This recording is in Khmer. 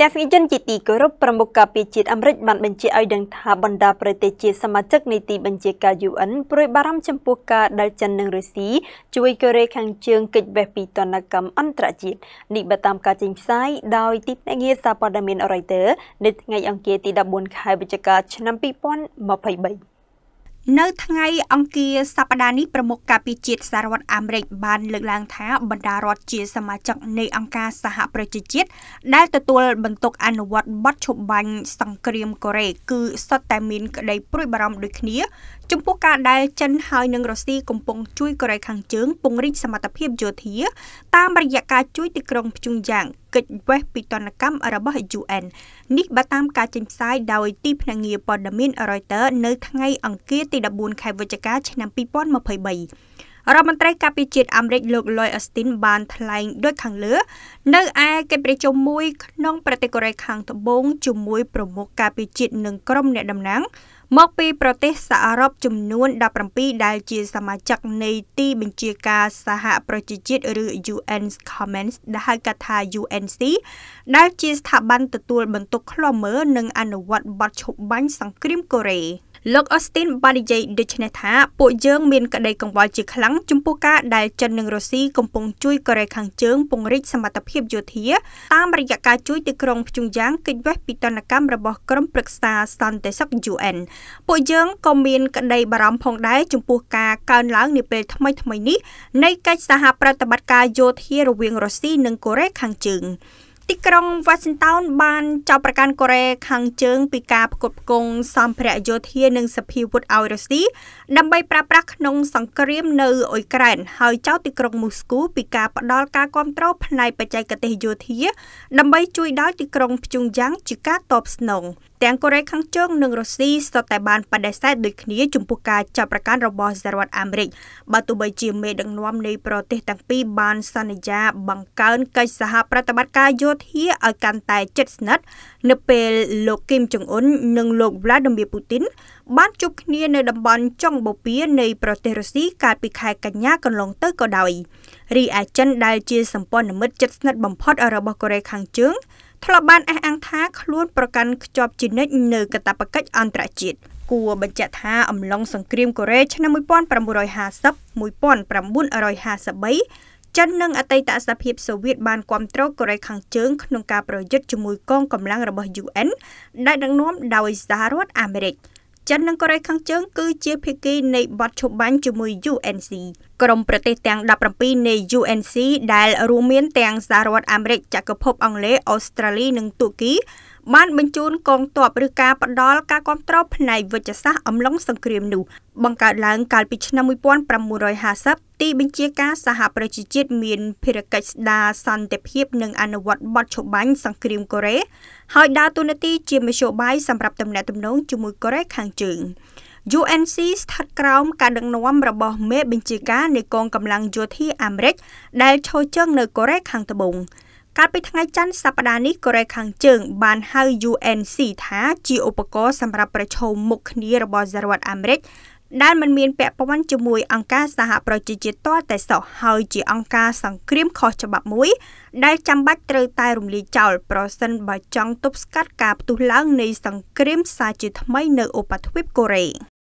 ទស្សនិកជនជាទីគោរពប្រមុខការពារជាតិអាមេរិកបានបញ្ជាក់ឲ្យដឹងថាបណ្ដាប្រទេសជាសមាជិកនៃទីបញ្ជាការ UN ព្រួយបារម្ភចំពោះការដែលចិននិងរុស្ស៊ីជួយកូរ៉េខាងជើងគេចវេះពីទណ្ឌកម្មអន្តរជាតិនេះបើតាមការចេញផ្សាយដោយទីភ្នាក់ងារសារព័ត៌មាន Reuters នៅថ្ងៃអង្គារទី14ខែវិច្ឆិកាឆ្នាំ2023នៅថ្ងៃអង្គារសប្តាហ៍នេះប្រមុខការពារជាតិសាររដ្ឋអាមេរិក បានលើកឡើងថាបណ្ដារដ្ឋជាសមាជិកនៃអង្គការសហប្រជាជាតិដែលទទួលបន្ទុកអនុវត្តបទឈប់បាញ់សង្គ្រាមកូរ៉េគឺសុទ្ធតែមានក្តីព្រួយបារម្ភដូចគ្នាចំពោះការដែលចិនហើយនិងរុស្ស៊ីកំពុងជួយកូរ៉េខាងជើង ពង្រីកសមត្ថភាពយោធា តាមរយៈការជួយទីក្រុងភ្យុងយ៉ាងគេចវេះពីតនកម្មរបស់ UN នេះបើតាមការចេញផ្សាយដោយទីភ្នាក់ងារព័ត៌មាន Reuters នៅថ្ងៃអង្គារទី14ខែវិច្ឆិកាឆ្នាំ2023រដ្ឋមន្ត្រីការពារជាតិអាមេរិកលោក Lloyd Austin បានថ្លែងដូចខាងលើ នៅឯកិច្ចប្រជុំមួយក្នុងប្រទេសកូរ៉េខាងត្បូងជាមួយប្រមុខការពារជាតិនិងក្រុមអ្នកតំណាងមកពីប្រទេសសហអឺរ៉ុបចំនួន17ដែលជាសមាជិកនៃទីបញ្ជាការសហប្រជាជាតិឬ UN Commons ដែលហៅកាត់ថា UNC ដែលជាស្ថាប័នទទួលបន្ទុកឃ្លាំមើលនិងអនុវត្តបទឈប់បាញ់សង្គ្រាមកូរ៉េ។លោក Austin បាននិយាយដូចនេះថាពួកយើងមានក្តីកង្វល់ជាខ្លាំងចំពោះការដែលចិននិងរុស្ស៊ីកំពុងជួយកូរ៉េខាងជើងពង្រីកសមត្ថភាពយោធាតាមរយៈការជួយទីក្រុងភ្ជុងយ៉ាងគេចវេះពីតនកម្មរបស់ក្រុមប្រឹក្សាសន្តិសុខ UN ពួកយើងក៏មានក្តី បារម្ភផងដែរចំពោះការកើនឡើង នាពេលថ្មីថ្មីនេះនៃកិច្ចសហប្រតិបត្តិការយោធារវាងរុស្ស៊ីនិងកូរ៉េខាងជើង។ទីក្រុង Washington បានចោទប្រកាន់កូរ៉េខាងជើងពីការផ្គត់ផ្គង់សម្ភារៈយោធានិងសភាវុធឲ្យរុស្ស៊ីដើម្បីប្រើប្រាស់ក្នុងសង្គ្រាមនៅអ៊ុយក្រែនហើយចោទទីក្រុងមូស្គូពីការផ្ដល់ការគ្រប់គ្រងផ្នែកបច្ចេកទេសយោធាដើម្បីជួយដល់ទីក្រុងព្យុងយ៉ាងជាការតបស្នងទាំងកូរ៉េខាងជើងនិងរុស្ស៊ីសុទ្ធតែបានបដិសេធដូចគ្នាចំពោះការចាប់ប្រកាន់របស់សហរដ្ឋអាមេរិកបើទោះបីជាមេដឹកនាំនៃប្រទេសទាំងពីរបានសន្យាបង្កើនកិច្ចសហប្រតិបត្តិការយោធាឲ្យកាន់តែជិតស្និទ្ធនៅពេលលោកគីមចុងអ៊ុននិងលោក Vladimir Putin បានជួបគ្នានៅតំបន់ចុងបូព៌ានៃប្រទេសរុស្ស៊ីកាលពីខែកញ្ញាកន្លងទៅក៏ដោយរីឯចិនដែលជាសម្ព័ន្ធមិត្តជិតស្និទ្ធបំផុតរបស់កូរ៉េខាងជើងធ្លាប់បានអះអាងថាខ្លួនប្រកាន់ខ្ជាប់ជានិច្ចនៅកាតព្វកិច្ចអន្តរជាតិគួរបញ្ជាក់ថាអំឡុងសង្គ្រាមកូរ៉េឆ្នាំ1950 1953ចិននិងអតីតសហភាពសូវៀតបានគ្រប់គ្រងកូរ៉េខាងជើងក្នុងការប្រយុទ្ធជាមួយកងកម្លាំងរបស់ UN ដែលដឹកនាំដោយសហរដ្ឋអាមេរិក។ចិននិងកូរ៉េខាងជើងគឺជាភាគីនៃបទឈប់បាញ់ជាមួយ UNC ក្រុមប្រទេសទាំង17នៃ UNC ដែលរួមមាន ទាំងសហរដ្ឋអាមេរិកចក្រភព អង់គ្លេសអូស្ត្រាលីនិងទូគីបានបញ្ជូនកងទ័ពឬការផ្ដល់ការគ្រប់គ្រងផ្នែកវិជ្ជសាស្ត្រអំឡុងសង្គ្រាមនោះបង្កើតឡើងកាលពីឆ្នាំ1950ទីបញ្ជាការសហប្រជាជាតិមានភារកិច្ចស្ដារសន្តិភាពនិងអនុវត្តបទឈប់បាញ់សង្គ្រាមកូរ៉េហើយដើរតួនាទីជាមធ្យោបាយសម្រាប់ទំនាក់ទំនងជាមួយកូរ៉េខាងជើង UNC ស្ថិតក្រោមការដឹកនាំរបស់មេ បញ្ជាការនៃកងកម្លាំងយោធាអាមេរិកដែលឈរជើងនៅកូរ៉េខាងត្បូង។កាលពីថ្ងៃច័ន្ទសប្តាហ៍នេះកូរ៉េខាងជើង បានហៅ UNC ថាជាឧបករណ៍សម្រាប់ប្រឈមមុខគ្នារបស់សហរដ្ឋអាមេរិកដែលមិនមានពាក់ព័ន្ធជាមួយអង្គការសហប្រជាជាតិតតែសោះហើយជាអង្គការសង្គ្រាមខុសច្បាប់មួយដែលចាំបាច់ត្រូវតែរំលាយចោលប្រសិនបើចង់ទប់ស្កាត់ការផ្ទុះឡើងនៃសង្គ្រាមសាជាថ្មីនៅឧបទ្វីបកូរ៉េ